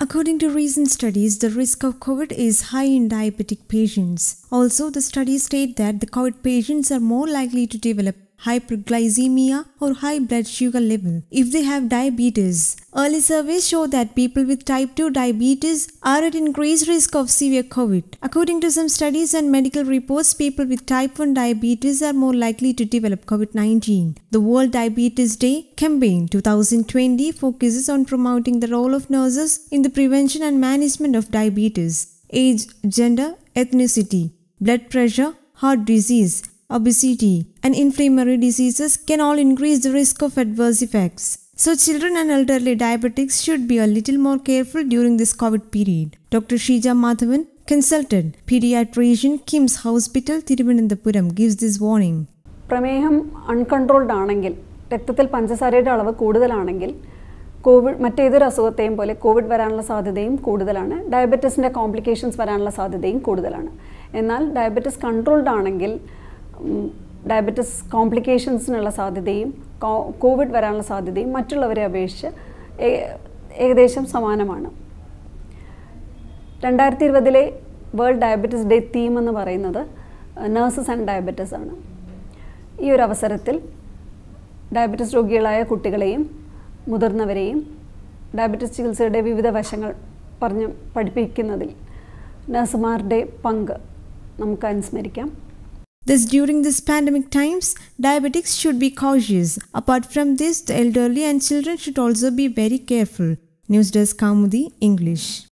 According to recent studies, the risk of COVID is high in diabetic patients. Also, the studies state that the COVID patients are more likely to develop hyperglycemia, or high blood sugar level if they have diabetes. Early surveys show that people with type 2 diabetes are at increased risk of severe COVID. According to some studies and medical reports, people with type 1 diabetes are more likely to develop COVID 19. The World Diabetes Day campaign 2020 focuses on promoting the role of nurses in the prevention and management of diabetes, age, gender, ethnicity, blood pressure, heart disease, obesity, and inflammatory diseases can all increase the risk of adverse effects. So children and elderly diabetics should be a little more careful during this COVID period. Dr. Shija Madhavan, consultant, pediatrician, Kim's Hospital, Thiruvananthapuram, gives this warning. പ്രമേഹം uncontrolled ആണെങ്കിൽ രക്തത്തിൽ പഞ്ചസാരയുടെ അളവ് കൂടുതലാണെങ്കിൽ Covid മറ്റേതൊരു അസുഖത്തെയും പോലെ Covid വരാനുള്ള സാധ്യതയും കൂടുതലാണ് ഡയബറ്റീസിൻ്റെ കോംപ്ലിക്കേഷൻസ് വരാനുള്ള സാധ്യതയും കൂടുതലാണ് എന്നാൽ ഡയബറ്റീസ് കൺട്രോൾഡ് ആണെങ്കിൽ ഡയബറ്റിസ് കോംപ്ലിക്കേഷൻസിനുള്ള സാധ്യതയും കോവിഡ് വരാനുള്ള സാധ്യതയും മറ്റുള്ളവരെ അപേക്ഷിച്ച് ഏകദേശം സമാനമാണ് രണ്ടായിരത്തി ഇരുപതിലെ വേൾഡ് ഡയബറ്റിസ് ഡേ തീം എന്ന് പറയുന്നത് നഴ്സസ് ആൻഡ് ഡയബറ്റിസ് ആണ് ഈ ഒരു അവസരത്തിൽ ഡയബറ്റിസ് രോഗികളായ കുട്ടികളെയും മുതിർന്നവരെയും ഡയബറ്റിസ് ചികിത്സയുടെ വിവിധ വശങ്ങൾ പറഞ്ഞ് പഠിപ്പിക്കുന്നതിൽ നഴ്സുമാരുടെ പങ്ക് നമുക്ക് അനുസ്മരിക്കാം Thus, during these pandemic times, diabetics should be cautious. Apart from this, the elderly and children should also be very careful. News Desk Kamudi, English.